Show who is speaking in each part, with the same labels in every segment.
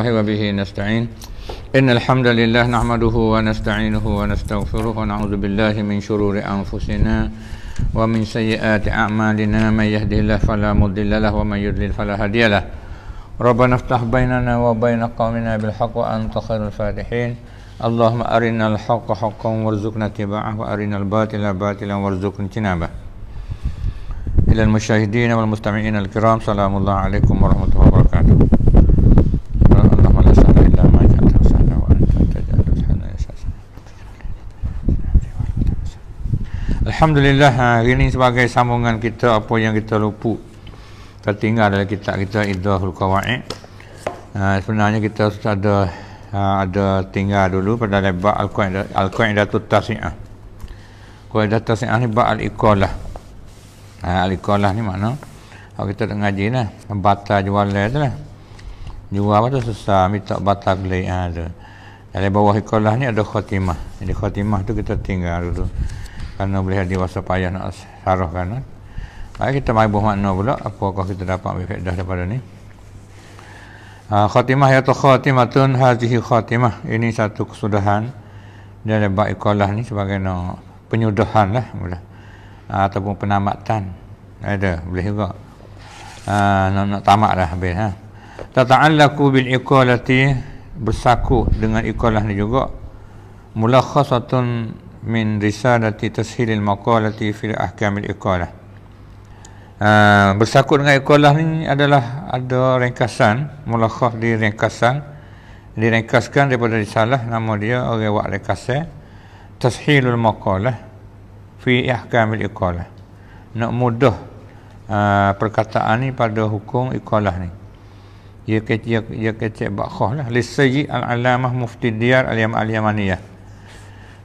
Speaker 1: الله وبه نستعين إن الحمد لله نحمده ونستعينه ونستغفره ونعوذ بالله من شرور أنفسنا ومن سيئات أعمالنا من يهده الله فلا مضل له ومن يضلل فلا هادي له ربنا افتح بيننا وبين قومنا بالحق وأنت خير الفاتحين اللهم أرنا الحق حقا وارزقنا اتباعه وأرنا الباطل باطلا وارزقنا اجتنابه إلى المشاهدين والمستمعين الكرام سلام الله عليكم ورحمة الله Alhamdulillah ha, hari ini sebagai sambungan kita apa yang kita lupa tertinggal dalam kitab kita Idahul Qawaid. Uh, sebenarnya kita sudah ada uh, ada tinggal dulu pada lebat Al-Qaidah Al-Qaidah Tutasiah. Qaidah Tutasiah ni bab al-iqalah. Uh, al-iqalah ni makna kalau kita tengah ngaji lah batal jual tu lah. Jual apa tu susah minta batal beli ha, tu. Dalam bawah iqalah ni ada khatimah. Jadi khatimah tu kita tinggal dulu kerana boleh ada dewasa payah nak sarahkan kan. Baik kita mai buah makna pula apakah kita dapat faedah daripada ni. Uh, khatimah ya khatimatun hadhihi khatimah ini satu kesudahan dan baik ikalah ni sebagai no penyudahan lah mula. Uh, ah, ataupun penamatan ada boleh juga uh, nak, nak tamak lah habis ha? tata'allaku bil ikalati bersaku dengan ikalah ni juga mulakhasatun min risalati tashilil maqalati fil ahkamil iqalah uh, bersakut dengan iqalah ni adalah ada ringkasan mulakhah di ringkasan diringkaskan daripada risalah nama dia orang buat ringkasan tashilul maqalah fi ahkamil iqalah nak mudah uh, perkataan ni pada hukum iqalah ni ia kecil ia kecil bakhah lah lisayyi al-alamah mufti diyar al-yam al-yamaniyah al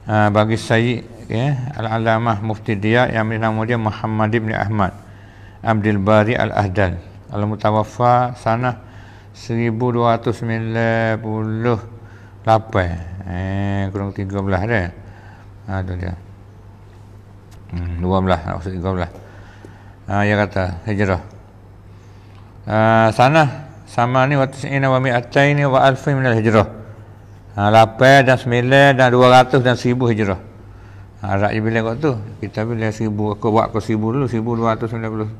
Speaker 1: Ha, bagi Syed ya, Al-Alamah Mufti Dia yang bernama dia Muhammad Ibn Ahmad Abdul Bari Al-Ahdal Al-Mutawafa sana 1298 eh, kurang 13 dah ha, tu dia hmm, 12 maksud 13 ha, dia kata hijrah ha, sana sama ni waktu ini wa mi'ataini wa alfi minal hijrah Ah, lapan dan sembilan dan dua ratus dan seribu hijrah. Ha, ah, Arak je bila kot tu. Kita bila seribu, aku buat kau seribu dulu, seribu dua ratus sembilan puluh.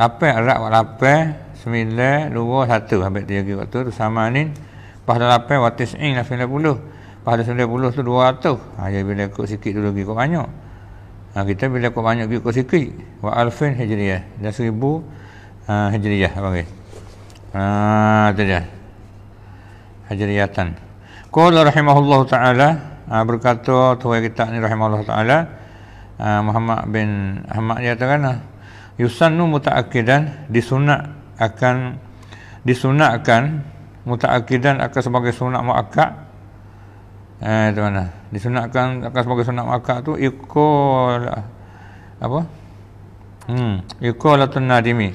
Speaker 1: Lapan, Arak buat lapan, sembilan, dua, satu. Habis tiga kot tu, tu sama ni. Lepas dah lapan, watis ing lah sembilan puluh. Lepas dah sembilan puluh tu dua ratus. Ha, ah, jadi bila kot sikit tu lagi kot banyak. Ha, kita bila kot banyak lagi kot sikit. Buat alfin hijriah. Dan seribu uh, hijriah. Apa lagi? Okay. dia. Hijriatan. Hijriatan. Qala rahimahullah ta'ala ah, Berkata Tuhai kita ni rahimahullah ta'ala ah, Muhammad bin Ahmad dia katakan ah, Yusannu muta'akidan Disunat akan Disunat akan Muta'akidan akan sebagai sunat mu'akak Eh itu mana Disunatkan akan sebagai sunat mu'akak tu Ikul Apa Hmm, ikulatun nadimi.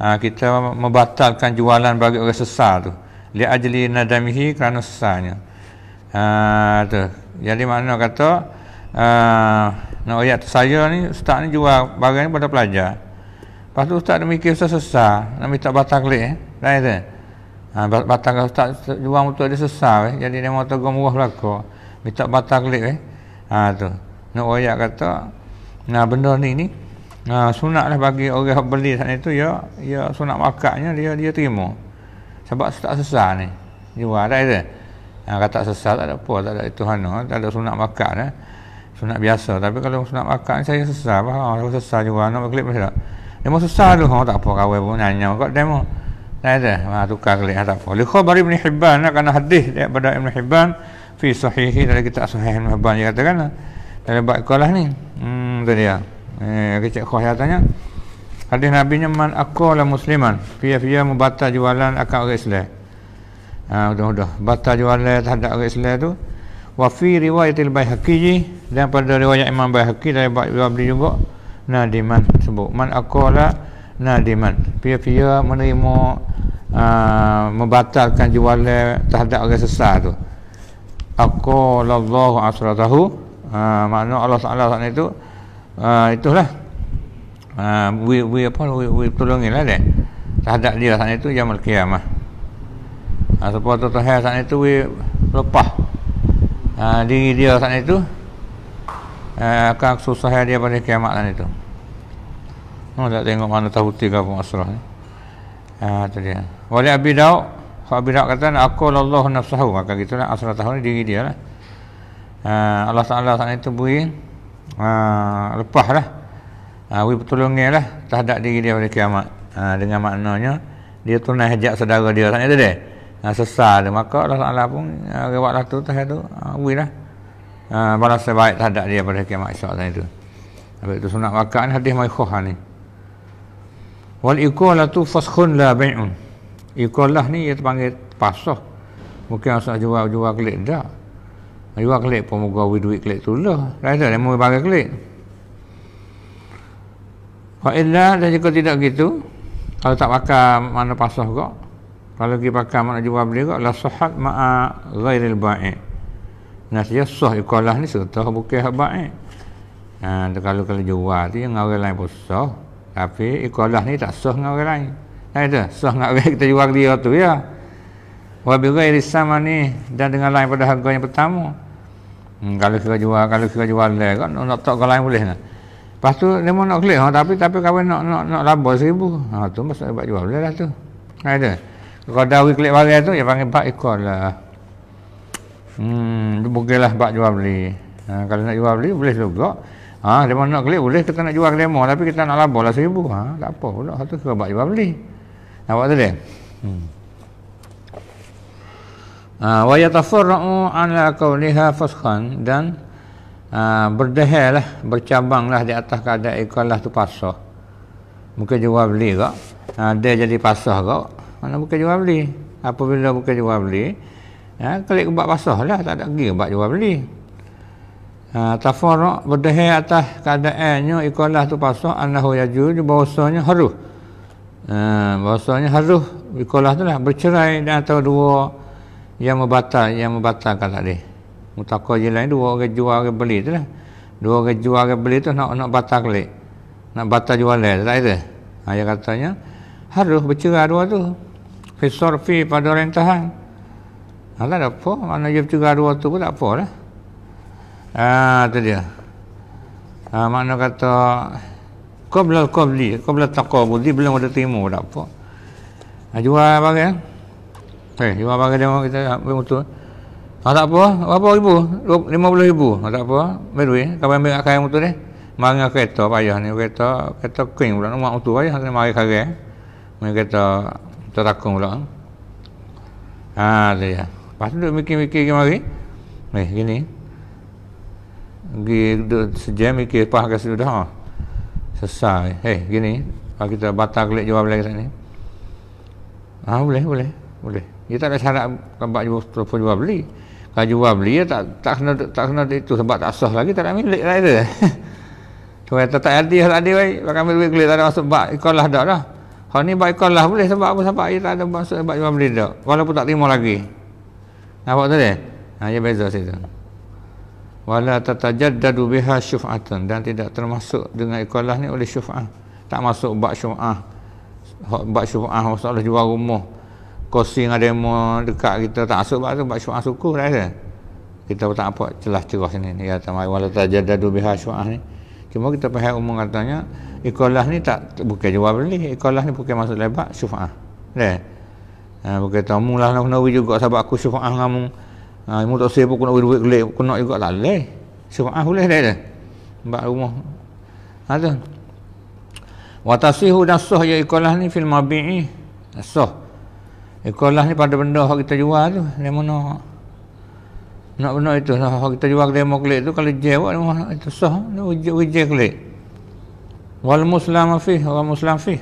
Speaker 1: Ha, kita membatalkan jualan bagi orang sesat tu li ajli nadamihi kerana susahnya. Ah tu. Jadi makna kata ah uh, nak ayat saya ni ustaz ni jual barang ni pada pelajar. Lepas tu ustaz dia mikir susah, susah nak minta batang klik eh. dah tu. Ah batang kalau ustaz jual untuk dia susah eh. Jadi dia motor gua murah belaka. Minta batang klik eh. Ah tu. Nak ayat kata nah benda ni ni Ha, ah, sunatlah bagi orang beli saat itu ya ya sunat wakafnya dia dia terima sebab tak sesah ni jiwa ada itu ha, kata tak sesah tak ada apa tak ada itu hana tak ada sunat makat eh. sunat biasa tapi kalau sunat makat ni saya sesah apa ha, saya sesah jiwa nak klik macam tak Demo mahu sesah tu ha, tak apa kawai pun nanya Kau demo, tak ada ha, tukar klik ha, tak apa likhabar Ibn Hibban nak kena hadis daripada Ibn Hibban fi sahihi dari kita sahih Ibn Hibban dia katakan lah. dalam buat kolah ni hmm, tu dia eh, kecik khuah yang tanya Hadis Nabi ni man akola musliman fi fi mubata jualan akan orang Islam. Ha mudah-mudah batal jualan terhadap orang Islam tu. Wa fi riwayatil Baihaqi dan pada riwayat Imam Baihaqi dari bab ni juga nadiman sebut man akola nadiman fi fi menerima uh, membatalkan jualan terhadap orang sesat tu. Akola Allah asratahu. Ha makna Allah Taala saat itu uh, ha, itulah ha, bui, bui apa bui, bui tolongin lah deh. sahadat dia saat itu jamal kiamah ha, sebab tu tu saat itu bui lepah ha, diri dia saat itu ha, akan susah dia pada kiamat saat itu Oh, tak tengok mana tahu tiga pun asrah ni. Ha, tu dia. Wali Abi Daud, so Abi Daud kata, Aku Allah nafsahu. Maka gitu lah, asrah tahu ni diri dia lah. Ha, Allah Ta'ala saat itu beri, ha, lepah lah. Awi ha, pertolongnya lah terhadap diri dia pada kiamat. Ha, dengan maknanya, dia tu nak hajak saudara dia. Tak ada dia. Ha, sesal dia. Maka Allah Ta'ala pun ha, lah tu. Tak tu. Awi ha, lah. Ha, balas sebaik terhadap dia pada kiamat esok tadi tu. Habis tu sunat wakak ni hadis maikhoh ni. Wal ikulatu faskhun la bi'un. Ikulah ni ia terpanggil pasoh. Mungkin asal jual-jual kelik. Tak. Jual kelik pun muka duit kelik tu lah. lah tak ada. Dia mahu bagi kelik. Kelik. Fa'idha dan jika tidak gitu Kalau tak pakam mana pasah kok Kalau kita pakam mana jual beli kok La sahat ma'a ghairil ba'i Nasihat sah ikolah ni serta bukih hak ba'i Nah, kalau kalau jual tu yang orang lain pun sah Tapi ikolah ni tak sah dengan orang lain Nah itu, sah dengan orang kita jual dia tu ya Wabi ghairi sama ni Dan dengan lain pada harga yang pertama hmm, Kalau kita jual, kalau kita jual lain kan Nak tak orang lain boleh lah Lepas tu dia mau nak klik ha, tapi tapi kawan nak nak nak labur seribu. Ha tu masa buat jual boleh lah tu. ada. Ha, kalau dah we klik barang tu dia panggil bak ikol lah. Hmm, boleh lah bak jual beli. Ha, kalau nak jual beli boleh juga. Ha dia mau nak klik boleh kita nak jual ke demo tapi kita nak labur lah seribu. Ha tak apa pula satu ke bak jual beli. Nampak tu dia. Hmm. Ha wa yatafarra'u 'ala qawliha fashan dan Ha, berdehel lah, bercabang lah di atas keadaan ikan lah tu pasah. Bukan jual beli kak. Ha, dia jadi pasah kak. Mana bukan jual beli. Apabila bukan jual beli, ya, klik buat pasah lah. Tak ada pergi buat jual beli. Ha, Tafarok berdehel atas keadaannya ikan lah tu pasah. Anahu yaju tu bahasanya haruh. Ha, bahasanya haruh ikan lah tu lah. Bercerai dan atau dua yang membatal, yang membatalkan tadi. Lah mutaka je lain dua orang jual ke beli tu lah dua orang jual ke beli tu nak nak batal kelik nak batal jualan tak itu ayah ha, katanya harus bercerai dua tu fisor fi pada orang tahan ha, tak ada apa mana dia bercerai dua tu pun tak apa lah Ah, tu dia ha, makna kata kau belum kau beli kau belum tak kau beli belum ada timur tak apa ha, jual eh, apa Eh, hey, jual apa kan dia kita ambil motor Ha, tak apa. Berapa ribu? Lima puluh ribu. Ha, tak apa. Baru eh. Kau ambil kat kaya motor ni. Mari kereta payah ni. Kereta, kereta kering pula. Nombor motor payah. Ni mari kaya, eh. Mari kereta. Kita takung pula. Ha, tu ya. Lepas tu duduk mikir-mikir ke mari. Eh, gini. Gini duduk sejam mikir. Lepas ke sudah. Ha. Sesai. Eh, gini. Kalau kita batal kulit jual beli kat sini. Ha, boleh, boleh. Boleh. Kita tak ada syarat kalau buat telefon jual beli tak jual beli tak tak kena tak kena itu sebab tak sah lagi tak ada milik lah itu tuan tak lah tak ada tak ada wei bakal ambil duit tak ada masuk bak ikolah dak dah hal ni bak ikolah boleh sebab apa sebab dia tak ada masuk sebab jual beli dak walaupun tak terima lagi nampak tu dia ha ya beza situ wala tatajaddadu biha syuf'atan dan tidak termasuk dengan ikolah ni oleh syuf'ah tak masuk bak syuf'ah bak syuf'ah masalah jual rumah kosing ada mu dekat kita tak masuk bak sebab syuah suku dah ada. Kita tak apa celah cerah sini Ya tamai wala tajada du biha syuah ni. Cuma kita faham umum katanya ikolah ni tak bukan jual beli, ikolah ni bukan masuk lebak syuah. Dah. Ha bukan tamu lah nak kena juga sebab aku syuah ngamu. Ha mu tak sebab aku nak duit kelik, aku nak juga lah leh. Syuah boleh dah dah. Bak rumah. Ha tu. Wa tasihu ya ikolah ni fil mabi'i. Nasuh. So, Ekolah ni pada benda hak kita jual tu. dia no. Nak benda itu lah. Hak kita jual demo kulit tu kalau je dia lemo itu sah. dia uji kulit. Wal muslim fi, wal muslim fi.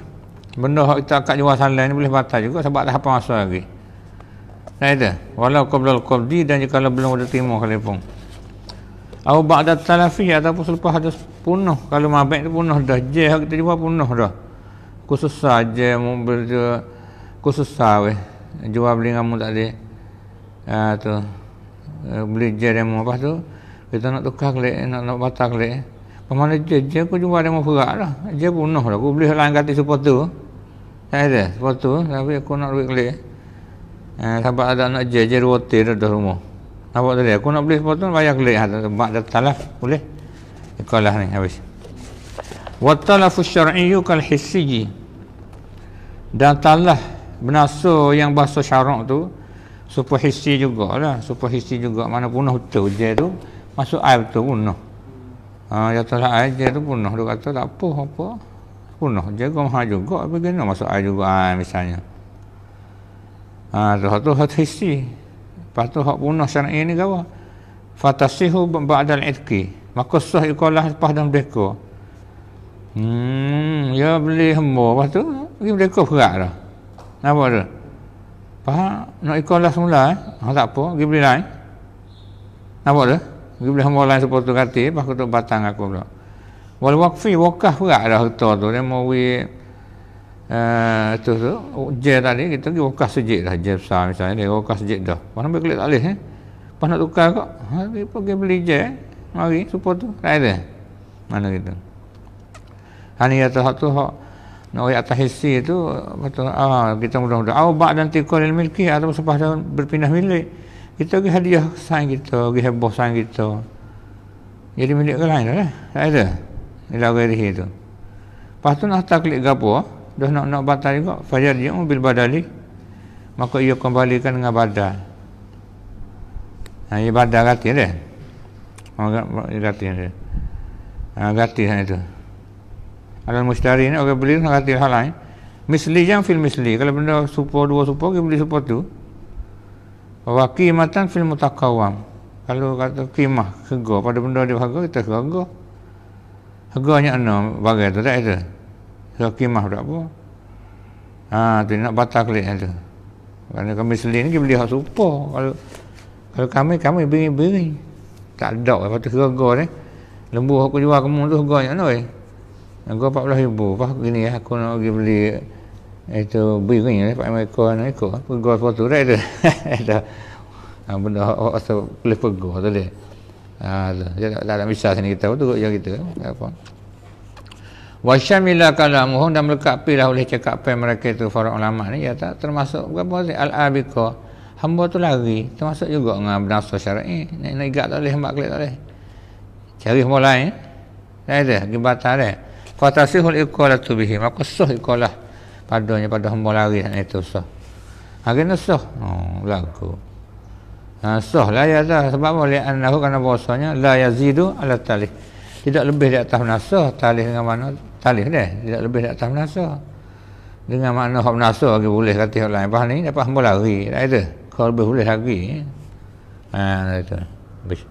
Speaker 1: Benda hak kita akak jual salah ni boleh batal juga sebab dah apa masa lagi. Nah itu. Walau qablal qabdi dan jika belum ada timur kali pun. Au ba'da talafi ataupun selepas ada punuh. Kalau mabek tu punuh dah. Je hak kita jual punuh dah. Khusus saja mobil dia Aku susah weh. Jual beli kamu tak ada. Ha, tu. Eh, beli je demo apa tu. Kita nak tukar kelek. Nak, nak batal kelek. Pemana je je aku jual demo berat lah. Je bunuh lah. Aku beli lain kata support tu. Tak ada support tu. Tapi aku nak duit kelek. Ha, eh, sahabat ada nak je je roti dah rumah. Nampak tadi aku nak beli support tu. Bayar kelek. Ha, Mak dah lah. talaf. Boleh. Ikalah ni habis. Wattalafu syar'iyu kal hissiji. Dan talah benasa yang bahasa syarak tu super hisi jugalah super hisi juga mana punah hutan je tu masuk air tu punah ha ya tolak air je tu punah dia kata tak apa apa punah je gomha juga begini masuk air juga air ha, misalnya ha tu tu hat hisi lepas tu hak punah syarak ini gawa fatasihu ba'dal itqi maka sah ikolah lepas dan mereka hmm ya beli hembo lepas tu pergi mereka perak dah apa tu? Faham? Nak ikut lah semula eh? Ha, tak apa, pergi beli lain. Apa tu? Pergi beli hamba lain sepatu kata, lepas tu batang aku pula. Walau wakfi, wakaf pula dah harta tu. Dia mau pergi Uh, eh, tu tu je tadi kita pergi wakaf sejik dah je besar misalnya dia wakaf sejik dah pas ambil kulit tak boleh eh? pas nak tukar kok ha, dia pergi beli je eh? mari support tu tak ada mana kita ha ni atas satu hak ha nak ayat tahisi tu kata ah kita mudah-mudah au ba dan tikol al milki atau sepah dan berpindah milik kita ke hadiah sang kita ke heboh sang kita jadi milik orang lain lah tak ada ila ghairi itu lepas tu nak taklik gapo dah nak nak batal juga fajar dia ambil oh, badali maka ia kembalikan dengan badal nah ha, ia badal gati dia orang gati dia ah gati sang itu akan mustari ni Orang beli nak kata hal lain eh. Misli jam fil misli Kalau benda super dua super Dia beli super tu Wakimatan fil mutakawam Kalau kata kimah harga Pada benda dia harga Kita harga. Hego hanya ada Bagai tu tak ada. So kimah tak apa Haa tu nak batal kelihatan tu Kerana kami misli ni Dia beli hak super Kalau kalau kami, kami beri-beri. Tak ada. apa tu, harga? ni. Lembu aku jual kamu tu, hergah ni. Anak, eh? Gua empat belas ribu. Pah gini aku nak pergi beli itu biring ni, eh, Pak Mereka nak ikut. Apa gua sebab tu, right tu. ha, benda orang rasa boleh pergi tu dia. Ha, tu. Dia tak, tak, tak bisa sini kita, tu yang kita. Apa? Wasyamila kalamuhum dan mereka apilah oleh cakap apa mereka itu para ulama ni ya tak termasuk berapa al-abiqa hamba tu lari termasuk juga dengan benar syar'i nak nak igat tak boleh hamba kelik tak boleh cari hamba lain eh. dah dah gibatar dah Kata sihul ikolah tu bihi. Maka suh ikolah padanya pada hamba lari sana itu suh. Akhirnya suh. Oh, lagu. Ha, suh lah ya dah. Sebab boleh anahu kerana bahasanya. La yazidu ala talih. Tidak lebih di atas nasuh. Talih dengan mana? Talih deh. Tidak lebih di atas nasuh. Dengan makna hamba nasuh lagi boleh kata orang lain. Bahan ni dapat hamba lari. Tak ada. Kalau lebih boleh lagi. Ha, itu. Bish.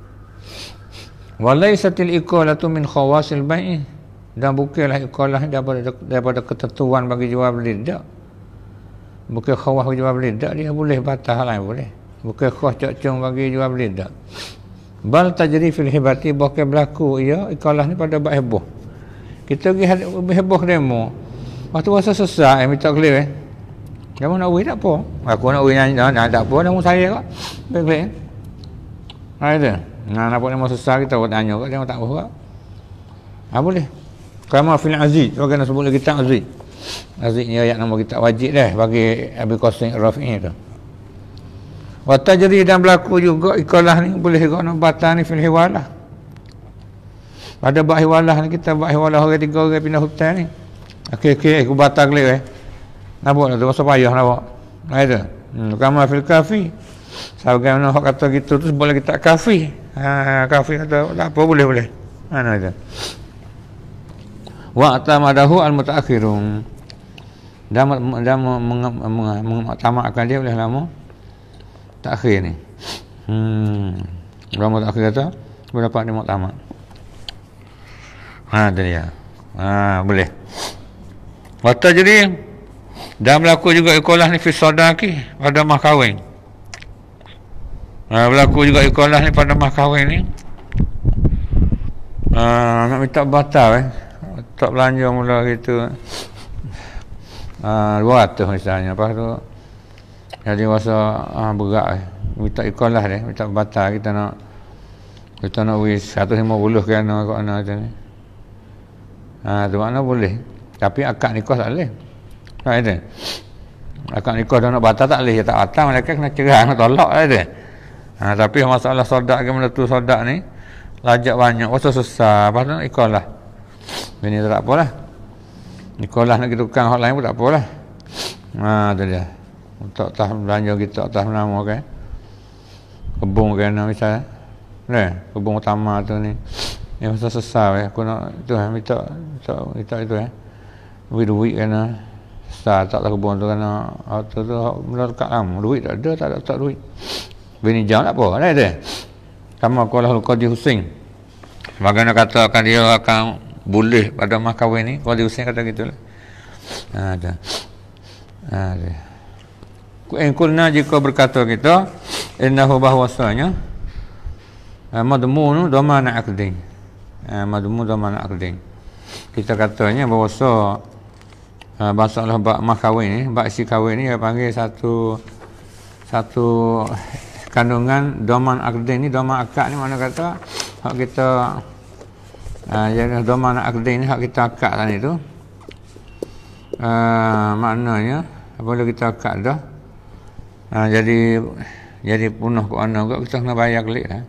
Speaker 1: Walaisatil ikolatu min khawasil bai'in dan bukanlah ikhlas daripada, daripada ketentuan bagi jual beli tidak bukan khawah jual beli tidak dia boleh batas lain boleh bukan khawah cok cung bagi jual beli tidak bal tajri fil hibati bukan berlaku ia ya, ikhlas ni pada buat heboh kita pergi heboh demo waktu rasa sesak yang eh, minta kelir eh kamu nak uri tak apa aku nak uri nak, nak, nak tak apa namun saya kak baik-baik eh? ha itu nak nampak nama sesak kita tanya kak dia tak apa kak ha ah, boleh kama fil aziz sebagai nak sebut lagi kitab aziz aziz ni ayat nama kitab wajib dah bagi Abi Qasim Rafi'i tu wa tajri dan berlaku juga ikalah ni boleh juga nak batal ni fil hiwalah pada buat hiwalah ni kita buat hiwalah orang tiga orang pindah hutan ni ok ok aku batal kelip eh nampak lah tu masa payah nampak nah itu hmm. kama fil kafi sebagai mana orang kata gitu tu boleh kita kafi ha, kafi kata tak apa boleh boleh mana itu wa'tamadahu al-mutaakhirun dan dan mengamalkan dia oleh lama takhir ni hmm ulama takhir kata berapa ni muktamad ha dia ya. ha boleh waktu jadi dan berlaku juga ikolah ni fisodah ki pada mah kahwin ha, berlaku juga ikolah ni pada mah kahwin ni ha, nak minta batal eh tak belanja mula gitu ah, luar tu misalnya lepas tu jadi masa uh, berat minta ikolah deh minta bata kita nak kita nak wis 150 kan nak kena kita ni ha tu mana boleh tapi akad nikah tak boleh tak ada akad nikah dah nak bata tak boleh ya, tak atas mereka kena cerai nak tolak tak ada ha, tapi masalah sodak ke mana tu sodak ni lajak banyak masa susah lepas tu nak ikolah Bini tak apalah. Nikolah nak pergi tukang hotline pun tak apalah. Ha tu dia. Untuk tah belanja kita atas nama kan. Kebun kena kan, misalnya. Ni, kebun utama tu ni. Ni masa sesal eh. Aku nak tu eh minta minta itu eh. Duit duit kena. Kan, eh. Sesal tak tak kebun tu kena. Kan, Waktu tu mula dekat lama. Duit tak ada tak ada tak duit. Bini jam tak apa. Ni dia. Kamu aku lah Qadi Hussein. Bagaimana katakan dia akan boleh pada mah kahwin ni wali husain kata gitulah ada ada ada eh, na jika berkata kita innahu bahwasanya eh, madmu nu domana akdin eh, madmu domana akdin kita katanya bahwasa bahasa Allah bak mah kahwin ni bak si kahwin ni dia panggil satu satu kandungan doman akdin ni doman akad ni mana kata kalau kita Ah, ya, uh, doma nak akadin ni hak kita akad tadi lah tu. Uh, maknanya apabila kita akad dah uh, jadi jadi punah ke mana juga kita kena bayar kelik lah.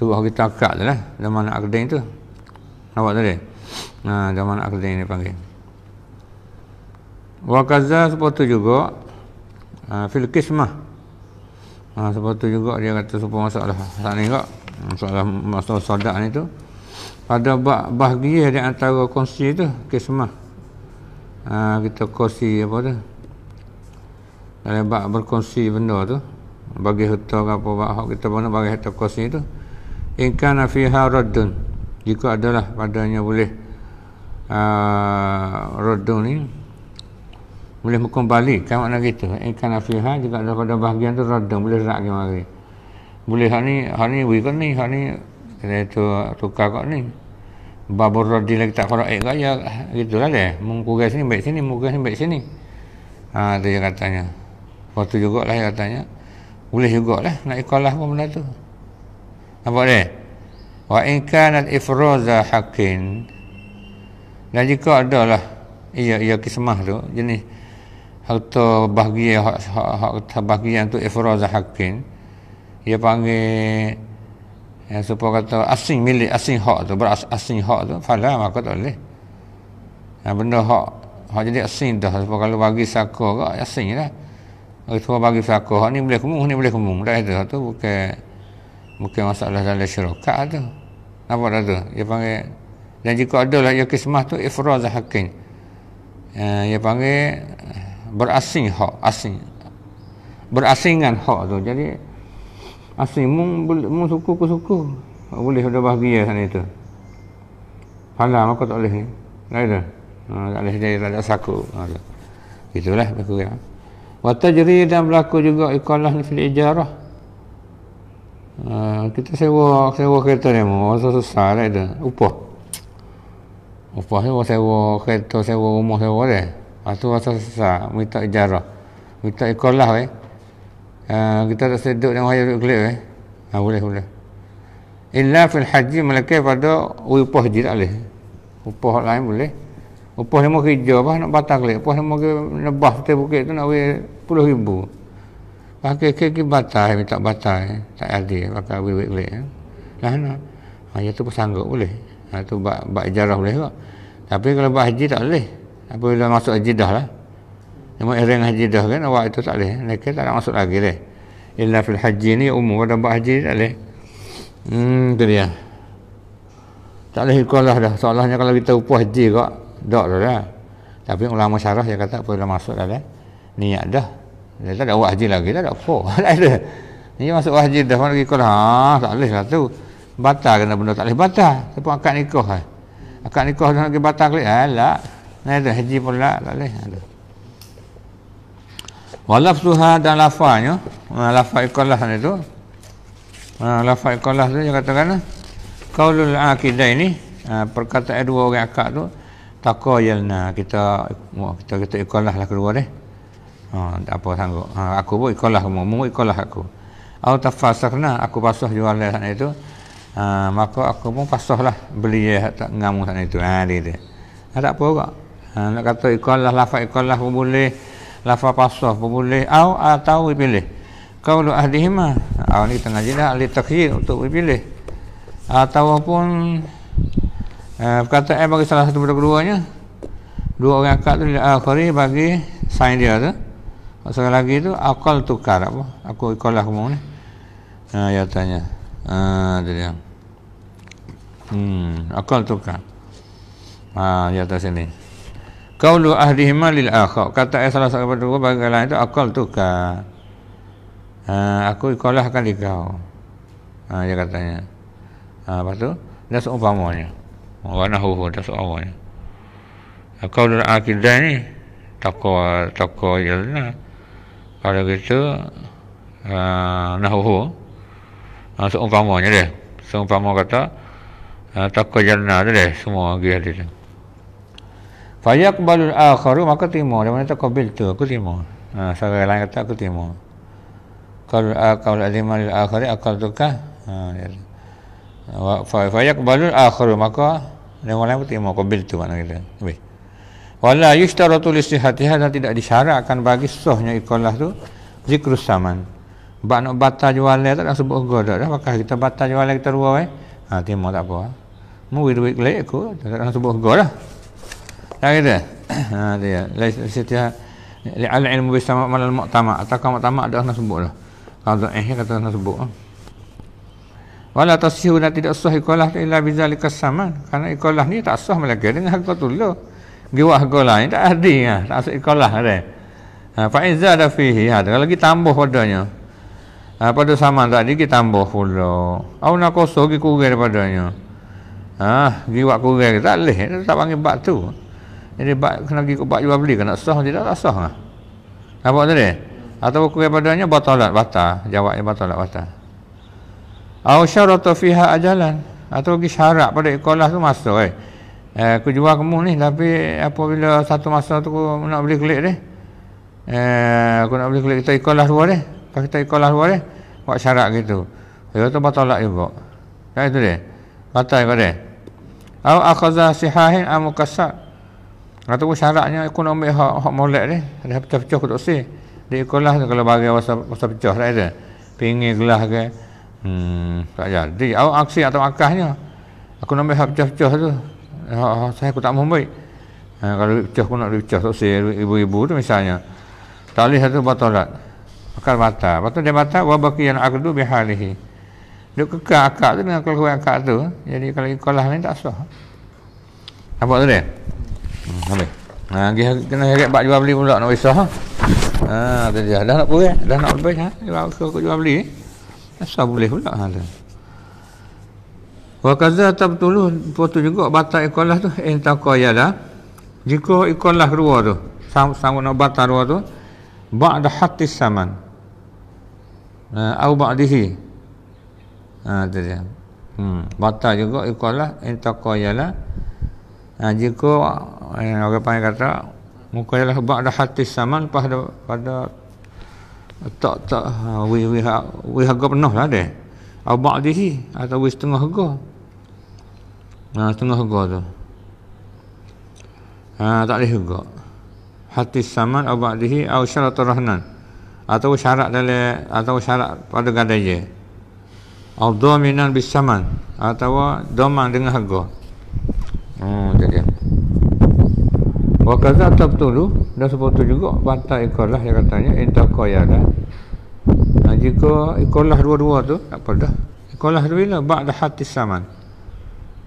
Speaker 1: Tu hak kita akad lah doma nak akadin tu. Nampak tadi? Nah, uh, doma nak akadin ni panggil. Wa kaza seperti juga uh, fil kismah. Uh, seperti juga dia kata supaya masalah. Tak ni juga masalah masalah sadak ni tu pada bahagian di antara kongsi tu kismah ha, kita kongsi apa tu dalam bak berkongsi benda tu bagi harta ke apa bak kita mana bagi harta kongsi tu in kana fiha raddun jika adalah padanya boleh a ha, raddun ni boleh mengembalikan makna gitu in kana fiha jika ada pada bahagian tu raddun boleh rak kemari boleh hak ni hak ni ni hak ni kena tu tukar kat ni babur rodi lagi tak korak ikat ya gitulah deh mengkugas sini baik sini mengkugas sini baik sini ha tu dia katanya waktu juga lah dia katanya boleh juga lah nak ikolah pun benda tu nampak deh wa in kanat ifroza hakin dan jika ada lah ia ia kismah tu jenis harta bahagia hak hak bahagia tu ifroza hakin dia panggil Ya, supaya kata asing milik, asing hak tu, beras asing hak tu, fala maka tak boleh. Ya, benda hak, hak jadi asing dah, supaya kalau bagi saka kak, ya asing lah. Kalau bagi saka, hak ni boleh kemung, ni boleh kemung, Dah itu, tu bukan, bukan masalah dalam syarikat tu. Nampak tak tu? Dia panggil, dan jika ada lah, ia ya kismah tu, ifrazah hakin. Ya, ha, dia panggil, berasing hak, asing. Berasingan hak tu, jadi, asing mu mu suku ku suku boleh ada bahagia sana itu falam aku tak boleh ni lain dah ha, tak boleh dia tak ada saku ha, itulah aku ya. wa tajri dan berlaku juga ikalah fil ijarah ha, kita sewa sewa kereta ni mu susah susah lah itu upah upah sewa sewa kereta sewa rumah sewa dia lepas ha, tu rasa susah minta ijarah minta ikalah eh Ah, kita tak sedut dengan wayang duduk gelap eh. Ha, boleh boleh. Illa fil haji malakai pada upah haji tak boleh. Upah lain boleh. Upah lima kerja apa nak batal gelap. Upah lima ke nebah setiap bukit tu nak wayang puluh ribu. Pakai kaki batal, eh. tak batal. Eh. Tak ada, pakai wayang gelap. Eh. Lah nak. Ha, ah, ya tu pun boleh. Ha, tu buat ijarah boleh kot. Tapi kalau buat haji tak boleh. Apa dah masuk haji dah lah. Nama ireng haji dah kan awak itu tak boleh. Mereka tak nak masuk lagi dah. Illa fil haji ni umur pada buat haji tak boleh. Hmm tu dia. Tak boleh ikut lah dah. Soalnya kalau kita upah haji kok. Tak dah dah. Tapi ulama syarah yang kata pun masuk dah dah. Niat dah. Dia tak ada haji lagi. Tak ada apa. Tak ada. Ni masuk haji dah. Mana ikut lah. Ha, tak boleh lah tu. Batal kena benda. Tak boleh batal. Tapi akad nikah lah. Eh? Akad nikah dah nak pergi batal klik. Alak. Ha, Nah, haji pula, tak boleh. Aduh. Walaf Walafzuha dan lafanya uh, Lafaz ikhlas ni tu uh, Lafaz ikhlas tu dia katakan Kaulul akidah ni uh, Perkataan dua orang akak tu Tako yalna kita Kita kita ikhlas lah keluar deh uh, Tak apa sanggup uh, Aku pun ikhlas kamu Mungu ikhlas aku Aku tak fasah Aku pasah jual dia sana tu uh, Maka aku pun pasah lah Beli dia tak ngamu sana tu Ha dia dia Ha tak apa kak uh, Nak kata ikhlas lafaz ikhlas pun boleh lafa pasoh boleh au atau pilih kalau ahdihima awal ni tengah jeda ahli takhir untuk pilih ataupun eh, kata eh bagi salah satu daripada keduanya dua orang akad tu akhari eh, bagi sign dia tu pasal lagi tu akal tukar apa aku ikolah kamu ni ha, ya tanya ha, eh, tu dia hmm akal tukar ha, di atas sini Qawlu ahdihima lil akhok. Kata ayah salah satu kepada bagi lain itu, akal tu ka. Ha, aku ikolah kali kau. Ha, dia katanya. Ha, lepas tu, dah seumpamanya. Warna huhu, dah seumpamanya. Ha, kau dah akidah ni, toko toko jalan. Kalau gitu, uh, nahu hu, uh, deh. Seumpama kata, uh, ha, toko jalan tu deh, semua gila dia. Fayaqbalul akharu maka terima. Dia mana kabil tu aku terima. Ha saudara lain kata aku terima. Qalul aqal alima lil akhari aqal tuka. Ha ya. Wa fayaqbalul akharu maka yang lain pun terima qabil tu mana kita. Weh. Wala yushtaratu li hati dan tidak disyaratkan bagi sahnya ikolah tu zikrus saman. Bak nak batal jualan tak nak sebut gua dah. Apakah kita batal jualan kita ruai? Eh? Ha timo tak apa. Mu duit duit lek aku tak nak sebut gua dah. Tak kira. Ha dia. La setia li al ilmu bi sama mal muqtama atau kama tama ada orang sebut lah. Kalau tu eh kata orang sebut ah. Wala tasihu la tidak sah ikolah illa bi zalika saman. Karena ikolah ni tak sah melaka dengan hak tu lo. Giwah ikolah ni tak ya. ada ah. Tak sah ikolah dia. Ha fa iza ha, ada fihi Kalau lagi tambah padanya. Ha, pada sama tadi kita tambah pula. Au nak kosong kurang padanya. Ah, ha, giwak kurang tak leh, tak panggil bab tu. Jadi bak, kena pergi ke bak jual beli nak sah tidak tak sah lah. Nampak tadi? Atau kurang padanya batalat batal. Jawabnya batalat batal. Aushar atau fiha ajalan. Atau pergi syarat pada ikhlas tu masa eh. Eh, aku jual kemuh ni tapi apabila satu masa tu aku nak beli kulit ni. Eh, aku nak beli kulit kita ikhlas luar ni. Pakai kita ikhlas luar ni. Buat syarat gitu. Ya tu batalat juga. Kan itu dia. Batal kat dia. Aw akhazah sihahin amukasat. Atau syaratnya aku nak ambil hak hak molek ni, ada pecah-pecah aku tak Di sekolah tu kalau bagi masa masa pecah tak lah ada. Pingin gelah ke. Hmm, tak jadi. Aku aksi atau akahnya. Aku nak ambil hak pecah-pecah tu. Hak, hak saya aku tak mau ambil. Ha, kalau pecah aku nak pecah tak sih ibu-ibu tu misalnya. Tali satu batalat. Akal mata, Batal dia batal wa baqiya al-aqdu bihalihi. Dia kekal akak tu dengan keluar akak tu. Jadi kalau sekolah ni tak sah. Apa tu dia? Hmm, ambil. Ha, dia kena heret bak jual beli pula nak bisa. Ha, ha dia dah nak boleh, dah nak lebih ha. Dia bak aku jual beli. Eh? Asa boleh pula ha tu. Wa kadza tabtulu foto juga batal ikolah tu in eh, taqaya Jika ikolah kedua tu, sama-sama nak batal dua tu, ba'da hatis saman. Ha, au ba'dihi. Ha, tu dia. Hmm, batal juga ikolah in eh, taqaya Ha, jika eh, orang panggil kata muka ialah sebab dah hati saman pada pada tak tak ha, wi wi ha, wi harga penuh lah deh. Abak di si atau wi setengah harga. Ha, setengah harga tu. Ha, tak leh harga. Hati saman abak di si au syarat rahnan. Atau syarat dale atau syarat pada gadai je. Al-dominan bisaman atau doman dengan harga macam dia wakazah tak betul tu dan sepatutnya juga bantai ikolah yang katanya entah kau ya dah nah, jika ikolah dua-dua tu tak apa dah Ikolah tu bila bak dah hati saman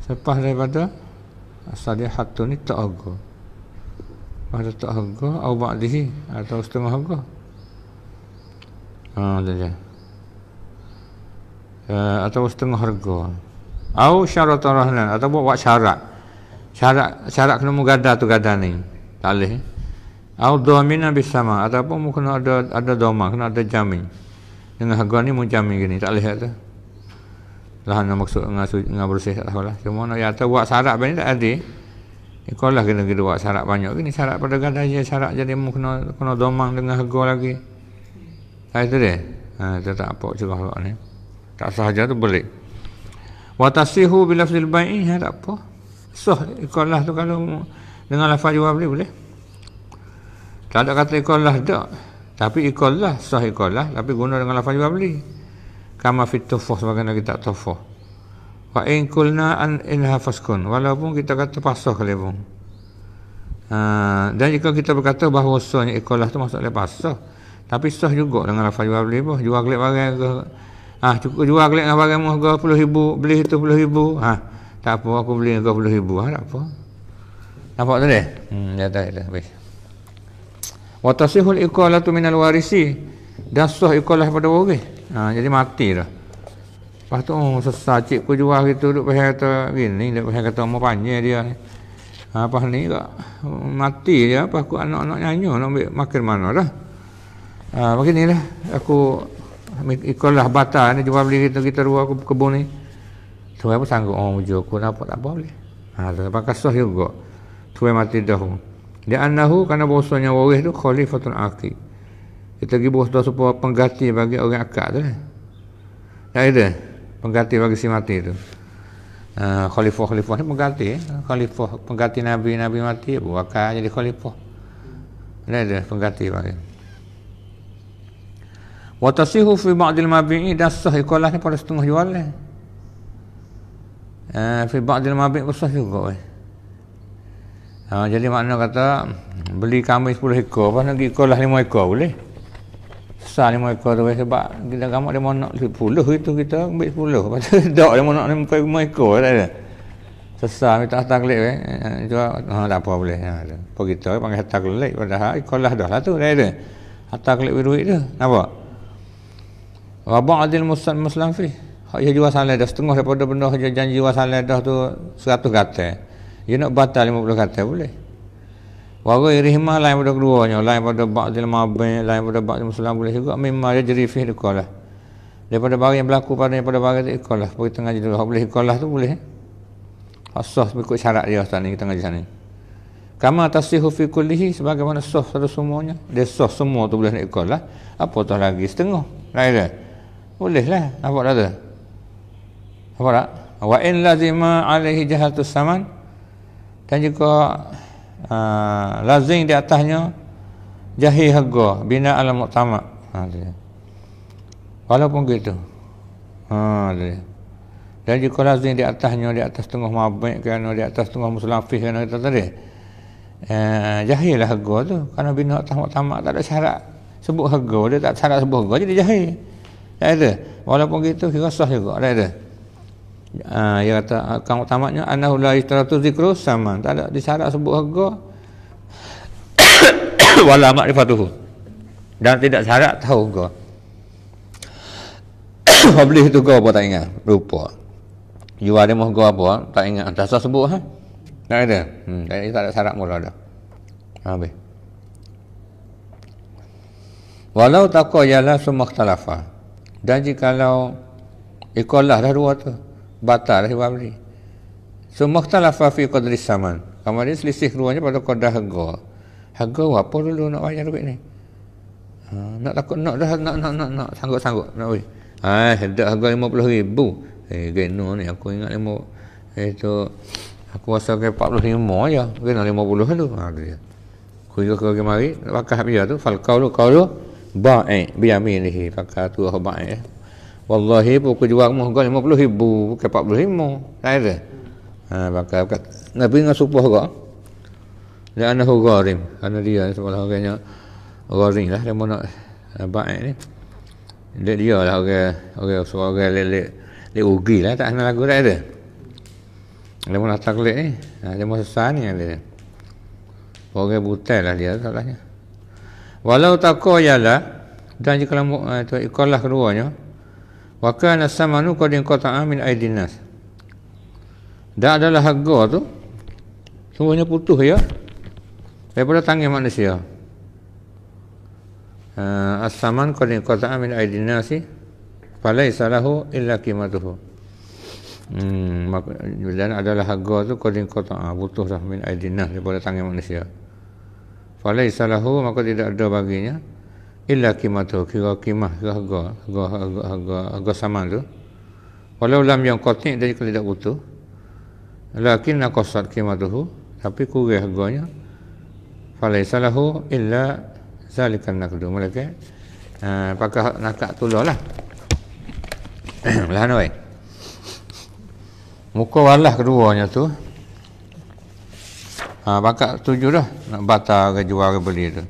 Speaker 1: selepas daripada asal dia hatu ni tak agak pada tak agak atau bak atau setengah agak Ah, ha, dia. Uh, atau setengah harga. Au syaratan rahlan atau buat syarat syarat syarat kena mugada tu gada ni tak boleh eh? au domina bisama ataupun mu kena ada ada doma kena ada jamin dengan harga ni mu jamin gini tak boleh tu lah nak maksud ngasu ngabrusih tak tahu lah cuma nak ya buat syarat ni tak ada ikolah lah kena kena buat syarat banyak gini syarat pada gada je syarat jadi mu kena kena domang dengan harga lagi tak itu dia ha, tu tak apa cerah lah ni tak sahaja tu boleh Watasihu bila fil bai'i ha tak apa Soh ikolah tu kalau dengan lafaz jawab boleh boleh. Tak ada kata ikolah tak. Tapi ikolah, soh ikolah tapi guna dengan lafaz jawab boleh. Kama fit tufuh sebagaimana kita tufuh. Wa in kulna an in hafaskun. Walaupun kita kata pasoh kali pun. Uh, dan jika kita berkata bahawa sohnya ikolah tu masuk lepas Tapi soh juga dengan lafaz jawab boleh pun. Jual gelip barang ke. Ah, cukup jual gelip barang muh ke puluh ribu. Beli itu puluh ribu. ha. Tak apa aku beli kau puluh ribu ha, Tak apa Nampak tak dia? Hmm, ya dah, ada ya, Baik Watasihul ikhola tu minal warisi Dan suh ikhola daripada orang ha, Jadi mati dah Lepas tu oh, sesat cik ku jual gitu Duk pahaya kata gini Duk pahaya kata umur panjang dia ni ha, Lepas ni kak Mati je Lepas aku anak-anak nyanyi Nak ambil makin mana dah ha, Beginilah Aku ikhola batal ni Jual beli kita, kita dua aku kebun ni Tuhan pun sanggup orang wujud aku nampak tak boleh. Ha, tetapi kasuh juga. Tuhan mati dah. Dia anahu kerana bosonya waris tu khalifatun akhi. Kita pergi bos tu pengganti bagi orang akak tu. Eh. Ya itu. Pengganti bagi si mati tu. Uh, ha, khalifah khalifah ni pengganti eh. khalifah pengganti nabi nabi mati ya, buaka jadi khalifah ada ada pengganti bagi wa tasihu fi ba'dil mabi'i dasah ikolah ni pada setengah jual ni eh fi ba'dil mabik besar juga weh. Ha, jadi makna kata beli kami 10 ekor, pas nak ikut lah 5 ekor boleh. Besar 5 ekor tu weh sebab kita gamak dia nak 10 itu kita ambil 10. Pas tu dak dia nak 5 ekor tak ada. Sesah kita hantar kelik weh. Jua ha, ha tak apa boleh. Ha tu. Apa kita panggil hantar kelik padahal ikut lah dah lah tak ada. Hantar kelik duit tu. Napa? Rabu adil muslim fi. Hak yang jual sana dah setengah daripada benda yang janji jual sana dah tu 100 kata. Dia nak batal puluh kata boleh. Warga irihma lain pada keduanya. Lain pada ba'zil mabin, lain pada ba'zil muslim boleh juga. Memang dia jadi fih dekau lah. Daripada barang yang berlaku pada daripada barang tu ikau lah. Pergi tengah jadi boleh ikau lah tu boleh. Asas ikut syarat dia tak ni, kita ngaji sana. Kama tasihu fi kullihi sebagaimana sah pada semuanya. Dia sah semua tu boleh nak ikau lah. Apa tu lagi setengah. Lain-lain. Boleh lah. Nampak tak tu? Apa tak? Wa in lazima alaihi jahatu saman dan juga uh, lazim di atasnya jahi harga bina al muqtama. Ha dia. Walaupun gitu. Ha Dan juga lazim di atasnya di atas tengah mabik kena di atas tengah muslafih kena kita tadi. Eh jahi lah harga tu kerana bina atas muqtama tak ada syarat sebut harga dia tak syarat sebut harga jadi jahil. Tak ada. Walaupun gitu kira sah juga. Tak ada. Uh, dia kata ah, kang utamanya anda hula istirahat zikru sama tak ada disarat sebut harga wala makrifatuhu dan tidak syarat tahu harga beli itu kau apa tak ingat rupa you ada mah apa tak ingat tak sah sebut ha tak ada hmm. tak ada, ada syarat mula dah habis walau takwa ialah dan jikalau ikolah dah dua tu batal lah sebab ni so mukhtalafa fi qadri saman kemudian selisih keluarnya pada kodah harga harga apa dulu nak bayar duit ni ha, nak takut nak dah nak nak nak nak sanggup sanggup nak weh ai dah harga 50 eh geno ni aku ingat lima itu eh, aku rasa ke 45 aja geno 50 tu ha dia aku juga kau kemari pakai biar tu falkau lu kau lu ba'i biyamin ni pakai tu ba'i eh wallahi pun aku jual rumah kau 50 ribu bukan 40 tak ada ha, bakal, bakal. Nabi dengan supah kau dia anahu gharim kerana dia sebalah orangnya gharim lah dia nak eh, baik ni dia dia lah orang orang suara orang lelek dia ugi lah tak kena lagu tak ada dia nak taklit ni ha, dia mahu sesan ni dia. orang butel lah dia salahnya walau takoh ialah dan jika kalau itu eh, ikolah keduanya Wa kana samanu qad inqata'a min aidinnas. Dan adalah harga tu semuanya putus ya daripada tangan manusia. Uh, As-saman qad inqata'a min aidinnas falaisa lahu illa qimatuhu. Hmm, dan adalah harga tu kata inqata'a putus dah Aidinah. aidinnas daripada tangan manusia. Falaisa lahu maka tidak ada baginya illa kimatu kira kimah kira harga harga harga harga, sama tu walau lam yang kotik dia juga tidak utuh lakin nakosat kimatuhu tapi kurih harganya falai salahu illa zalikan nakdu mereka uh, ha, pakai nakak tu lah lah muka walah keduanya tu ha, uh, pakai tujuh dah nak batal ke jual ke beli tu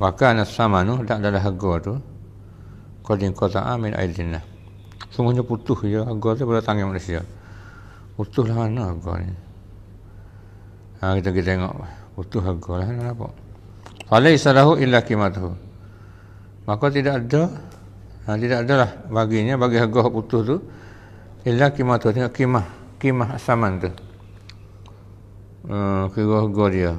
Speaker 1: Wakan sama nu tak ada harga tu. Kodin kota amin aidin Semuanya putus ya harga tu pada tangan Malaysia. Putus lah mana harga ni. Ha, kita kita tengok. Putus harga lah mana nampak. Falai salahu illa kimatuhu. Maka tidak ada. Ha, tidak lah baginya bagi harga putus tu. Illa kimatuhu. Tengok kimah. Kimah asaman tu. Hmm, ha, kira-kira dia.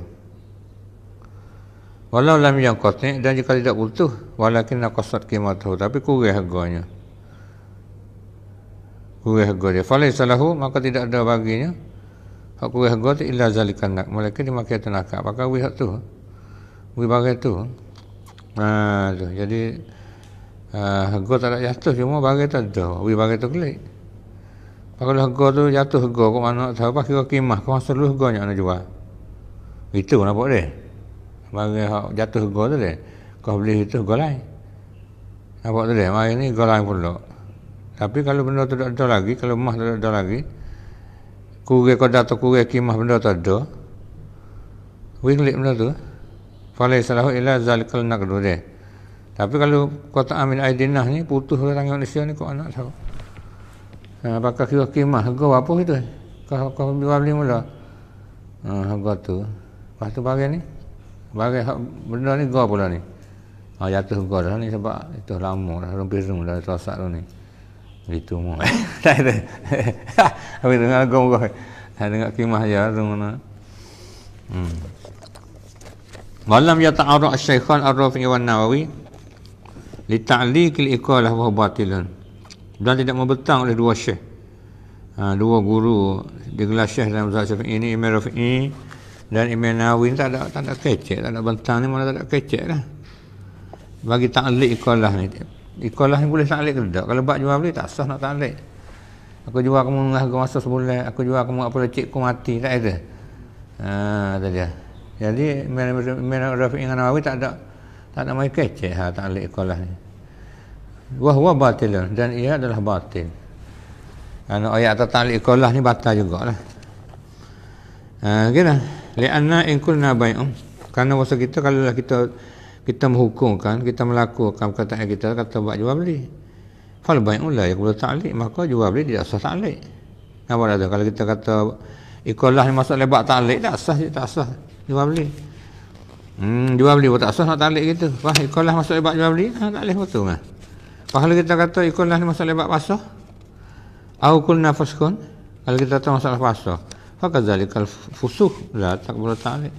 Speaker 1: Walau lam yang kotnya dan jika tidak butuh Walakin nak kosat kematahu Tapi kurih harganya Kurih harganya Falai salahu maka tidak ada baginya Hak kurih harga tu illa zalikan nak Mereka dimakai tenaga Apakah wih hak tu Wih bagai tu Aduh, ha, Jadi uh, Harga tak jatuh Cuma bagai tu ada Wih bagai tu klik Kalau harga tu jatuh harga Kau mana tahu Pas kira kimah Kau seluruh dulu harganya nak jual Itu nampak dia bagi hak jatuh gol tu deh. Kau boleh itu gol lain. Nampak tu deh, mari ni gol lain pula. Tapi kalau benda tu tak ada lagi, kalau mah tu tak ada lagi, kurai kau datuk kurai kimah benda tu ada, wiklik benda tu, falai salahu ila zalikal nakdu deh. Tapi kalau kota Amin Aidinah ni putus orang lah Indonesia ni, kau anak tahu. Nah, apakah ha, kira kimah ke apa itu? Kau, kau boleh mula. Ha, apa tu? Lepas tu bagian ni bagai hak benda ni kau pula ni ha jatuh kau dah ni sebab itu lama dah rompis rum dah rosak tu ni gitu mu tak ada aku dengar kau kau ha dengar kimah ya tu mana hmm malam ya ta'aru asy-syaikhan ar-rafi'i wan nawawi li ta'liq al-iqalah wa batilun dan tidak membetang oleh dua syekh ha, dua guru di gelas syekh dan mazhab syafi'i ini imam rafi'i dan Imam Nawawi tak ada tak ada kecek, tak ada bentang ni mana tak ada kecek lah. Bagi taklik ikolah ni. Ikolah ni boleh taklik ke tak? Kalau bab jual beli tak sah nak taklik. Aku jual kamu dengan harga masa sebulan, aku jual kamu apa cik kau mati, tak ada. Ha, ada dia. Jadi Imam Rafi'i dengan Nawawi tak ada tak ada mai kecek ha taklik ikolah ni. Wah wah batil dan ia adalah batil. Kan ayat tentang ikolah ni batal jugaklah. Ha, uh, gitu. Lianna in kunna bai'um. Karena masa kita kalau lah kita kita menghukumkan, kita melakukan kata-kata kita kata buat jual beli. Fal bai'u la yaqbalu ta'liq, maka jual beli tidak sah ta'liq. Apa ada kalau kita kata ikolah ni masuk lebat ta'liq tak sah, tak sah jual beli. Hmm, jual beli tak sah nak ta'liq kita. Wah, ikolah masuk lebat jual beli, ha, tak boleh betul kan? Kalau kita kata ikolah ni masuk lebat pasah, aku kunna fasqun, kalau kita tahu masalah pasah, Fakazalikal fusuh lah tak boleh taklik.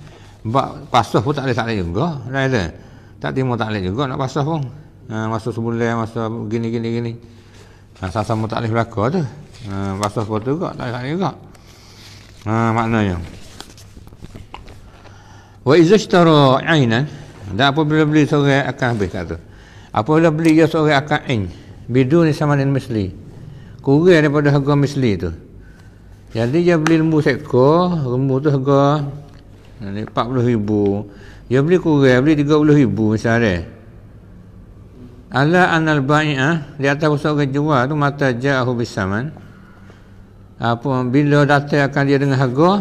Speaker 1: Bak pasoh pun tak boleh taklik juga. Lah ada. Tak timo taklik juga nak pasoh pun. Ha masa sebulan masa gini gini gini. Ha nah, sama taklik belaka tu. Ha pasoh pun juga tak taklik juga. Ha maknanya. Wa iza ishtara aynan dan apabila beli seorang akan habis kat tu. Apabila beli dia seorang akan ain sama samanin misli. Kurang daripada harga misli tu. Jadi dia beli lembu seekor, lembu tu harga ni 40,000. Dia beli kurang, beli 30,000 misalnya. Ala anal bai'ah, di atas pusat ke jual tu mata ja'ahu bisaman. Apa bila datang akan dia dengan harga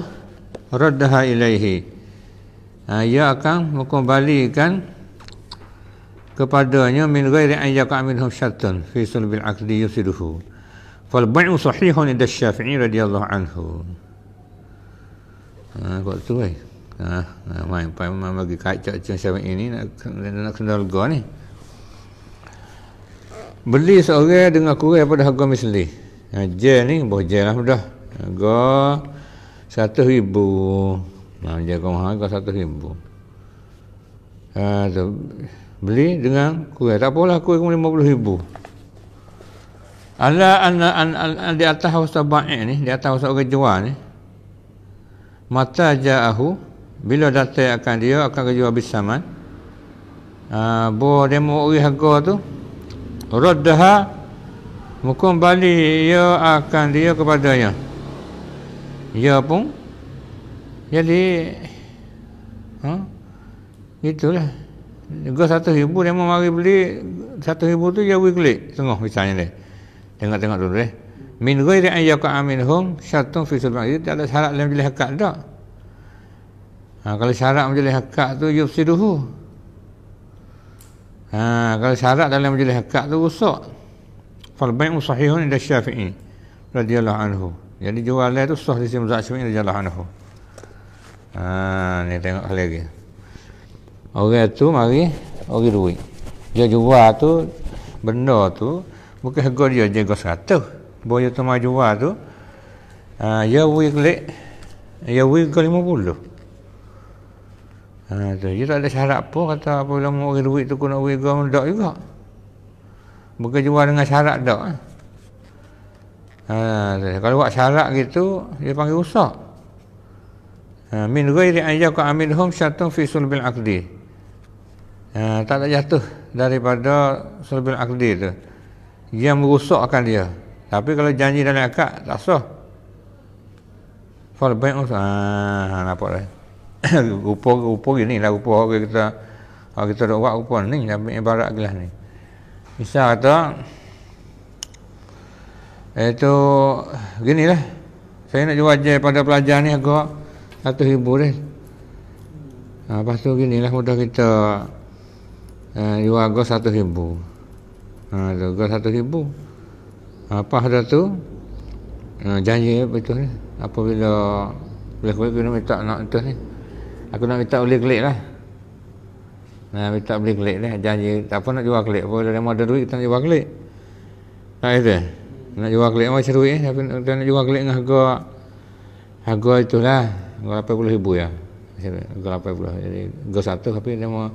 Speaker 1: raddaha ilaihi. Ha, ia akan mengembalikan kepadanya min ghairi ayyaka min hum syatun fi sulbil aqdi yusiduhu. Fal bai'u sahihun inda syafi'i radiyallahu anhu. Ha, buat tu eh. Ha, ha main pai memang bagi kacak macam syafi'i ni nak, nak, kena lega ni. Beli seorang dengan kurai pada harga misli. Ha, je ni, boleh je lah mudah. Harga satu ribu. Ha, je kau mahal, harga satu ribu. Ha, tu, beli dengan kurai. Tak apalah kurai kurai lima puluh ribu. Ala ana an, an, an, di atas hawa sabai ni, di atas hawa orang jual ni. Mata ja'ahu bila datang akan dia akan kerja habis saman. Ah uh, bo demo uri harga tu. Raddaha mukum bali ia akan dia kepadanya. Ya pun. Jadi ha huh? itulah. Gua satu ribu dia mau mari beli satu ribu tu dia ya, wiklik tengah misalnya ni. Tengok-tengok dulu eh. Min ghairi an yaqa'a minhum syartun fi sulbi majlis tak ada syarat dalam majlis hakak dak. Ha, kalau syarat majlis hakak tu yufsiduhu. Ha, kalau syarat dalam majlis hakak tu rosak. Fal bai'u sahihun inda Syafi'i radhiyallahu anhu. Jadi jualan tu sah di sisi mazhab Syafi'i radhiyallahu anhu. Ha, ni tengok sekali lagi. Orang tu mari orang duit. Dia jual tu benda tu Bukan harga dia je kau seratus. Boyo tu mau jual lah tu. Uh, ya week le. Ya week ke lima puluh. Ah, tu. Dia tak ada syarat pun kata apa yang lah, mau beri duit tu kena beri gam tak juga. Bukan jual dengan syarat tak. uh, kalau buat syarat gitu dia panggil usah. uh, min ghairi ayyaka aminhum syatun fi sulbil aqdi. Ha, uh, tak ada jatuh daripada sulbil akdi tu yang merosakkan dia. Tapi kalau janji dalam akad, tak sah. Fall bank also. Ah, nampak dah. Rupa-rupa ni lah rupa orang kita. Orang kita nak buat rupa ni. Dah ambil ibarat gelas ni. Misal kata, itu, gini lah. Saya nak jual jaya pada pelajar ni agak satu ribu ni. Ah, lepas tu gini lah mudah kita uh, jual agak satu ribu. Ha, lega satu ribu. Ha, apa ada tu? Ha, janji apa eh, tu ni? Apabila boleh kau kena minta nak tu ni. Aku nak minta boleh kelik lah. Nah, minta beli kelik lah. Janji tak apa nak jual kelik. Apabila dia ada duit, kita nak jual kelik. Tak ada Nak jual kelik macam duit eh. Tapi kita nak jual kelik dengan harga harga itulah. Harga RM80,000 ya. Harga RM80,000. Jadi, harga satu tapi dia mau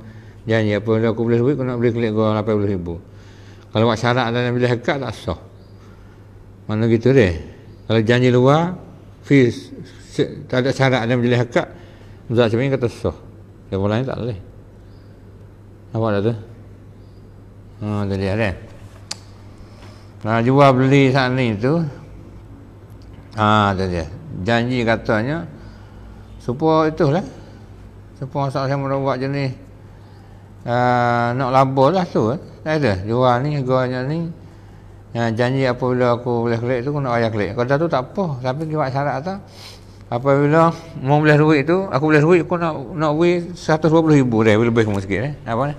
Speaker 1: janji apa. Kalau aku beli duit, aku nak beli kelik harga rm ribu kalau buat syarat dalam bilik hakikat tak sah. Mana gitu deh. Kalau janji luar, fis, se, tak ada syarat dalam bilik hakikat, Muzak Cermin kata sah. Yang mulanya tak boleh. Nampak tak tu? Ha, tu ada. kan? Nah, ha, jual beli saat ni tu, ha, tu dia. Janji katanya, supaya itu lah. Supaya saat saya buat jenis, uh, nak labur lah tu. Eh. Tak kan ada. Jual ni, harganya ni. Ya, janji apabila aku boleh kelik tu, aku nak bayar kelik. Kata tu tak apa. Tapi kira syarat tu. Apabila mau boleh duit tu, aku boleh duit, aku nak nak duit dua puluh ribu, Lebih, lebih kamu sikit. Eh. Apa ni?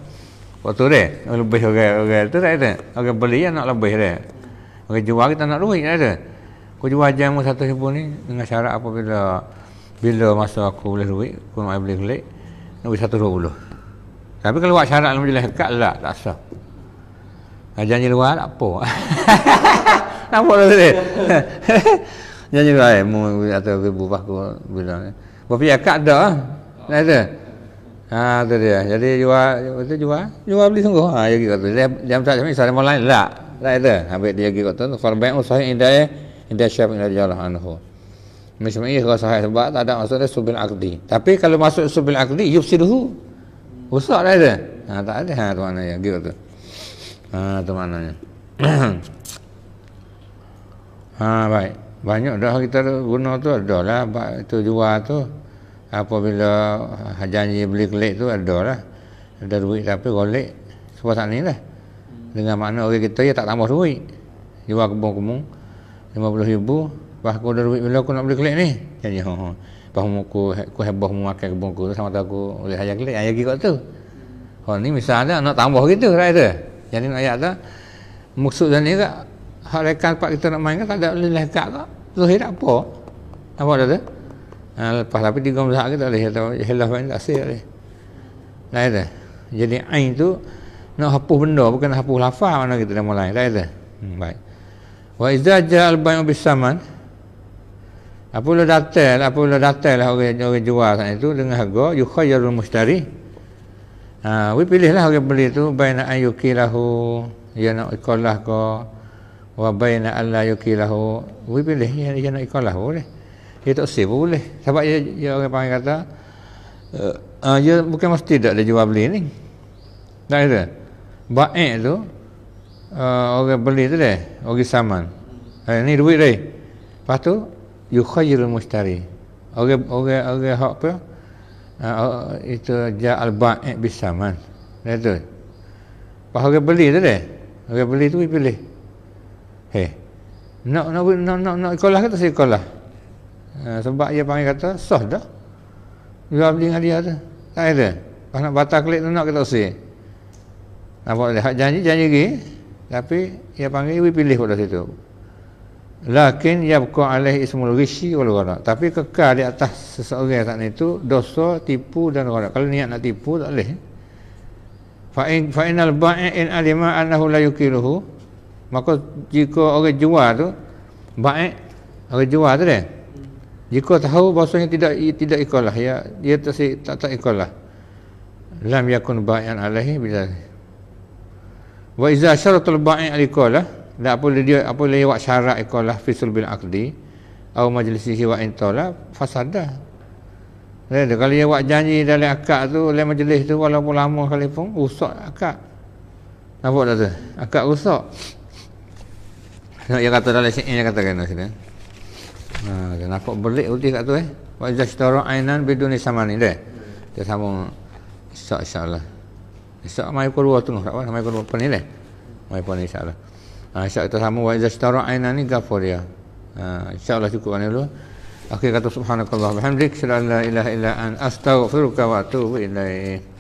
Speaker 1: Waktu oh, dah. Oh, lebih orang, tu tak ada. Orang beli yang nak lebih dah. Orang jual kita nak duit. Tak ada. Aku jual jamu rm ribu ni dengan syarat apabila bila masa aku boleh duit, aku nak beli kelik. Nak duit dua puluh. Tapi kalau buat syarat, dia jelas hekat lah. Tak sah. Ah, janji luar tak apa nampak tu tadi janji luar eh mu atau ibu bahku bilang tapi akak ada lah ada ha tu dia jadi jual itu jual jual beli sungguh ha dia kata dia jam tak sampai sana online lah lah ada habis dia kata tu for bank usah oh, indah eh. indah syaf indah jalan anhu macam ini kalau sahih sebab tak ada maksudnya subil akdi tapi kalau masuk subil akdi yufsiduhu Usah ada tak ada ah, Tuan ah, tu mana tu Ah ha, tu maknanya. ha baik. Banyak dah kita guna tu ada lah tu jual tu apabila janji beli kelik tu ada lah. Ada duit tapi golek sebab tak ni lah. Dengan makna orang kita ya tak tambah duit. Jual kebun-kebun 50 ribu Lepas aku ada duit bila aku nak beli kelik ni Janji ho ho Lepas aku, aku, aku hebah memakai kebun aku tu Sama tak aku boleh hajar kelik Hajar kikot tu Oh ni misalnya nak tambah gitu Raya tu jadi nak ayat tu maksud dan ni tak hak rekan tempat kita nak main kan tak ada lelah kak tak. Zahir apa? Apa dah tu? Ha, lepas tapi tiga mazhab kita boleh tahu helah main tak sihir boleh. Tak ada. Jadi ain tu nak hapus benda bukan hapus lafaz mana kita dah mulai. Tak ada. Hmm, baik. Wa idza ja'al bay'u bisaman apa lu datang apa lu datang lah orang, orang jual itu dengan harga yukhayyarul mustari Ha, we pilihlah orang beli tu baina ayuki lahu ya nak ikolah ko wa baina alla yuki lahu. We pilih ya, ya nak ikolah boleh. Ya tak sibu boleh. Sebab ya, ya orang panggil kata uh, ya bukan mesti tak ada jual beli ni. Dah ada. Baik tu uh, orang beli tu deh, orang saman. Eh, ni duit deh. Lepas tu yukhayirul mustari. Orang orang orang hak apa? Ah, ah, itu ja al-ba'i bisaman. Ya tu. Pas orang beli tu deh. Orang beli tu pilih. Heh. Nak nak nak nak nak sekolah kata sekolah. Ah, sebab dia panggil kata sah dah. Dia beli dengan dia tu. Tak ada. Pas nak batal kelik tu nak kata usir. Nampak dia hak janji-janji lagi. Tapi dia panggil dia pilih pada situ lakin yabqa alaih ismul rishi wal ghara tapi kekal di atas seseorang saat itu dosa tipu dan ghara kalau niat nak tipu tak boleh fa in fa inal ba'i alima annahu la yukiruhu maka jika orang jual tu ba'i orang jual tu dia jika tahu bahasanya tidak tidak ikolah ya dia tak tak, tak ikolah lam yakun ba'an alaihi bila wa iza syaratul ba'i alikolah dan apa dia apa lewat syarat ikalah fisul bil aqdi atau majlis wa intola fasada dan kalau dia buat janji dalam akad tu dalam majlis tu walaupun lama kali pun rosak akad nampak tak tu akad rosak nak dia kata dalam syair dia kata kena sini ha dia nampak belik ulti kat tu eh wa jastara ainan biduni samani deh dia sambung insyaallah insyaallah mai keluar tu nak apa mai keluar pun ni deh mai pun insyaallah Ha, ah, Isyak kita sama wa iza syatara aina lah ni gafur ya. Ha, InsyaAllah cukup kan dulu. Akhir kata subhanakallah. Alhamdulillah. Assalamualaikum warahmatullahi wabarakatuh. Astagfirullahaladzim.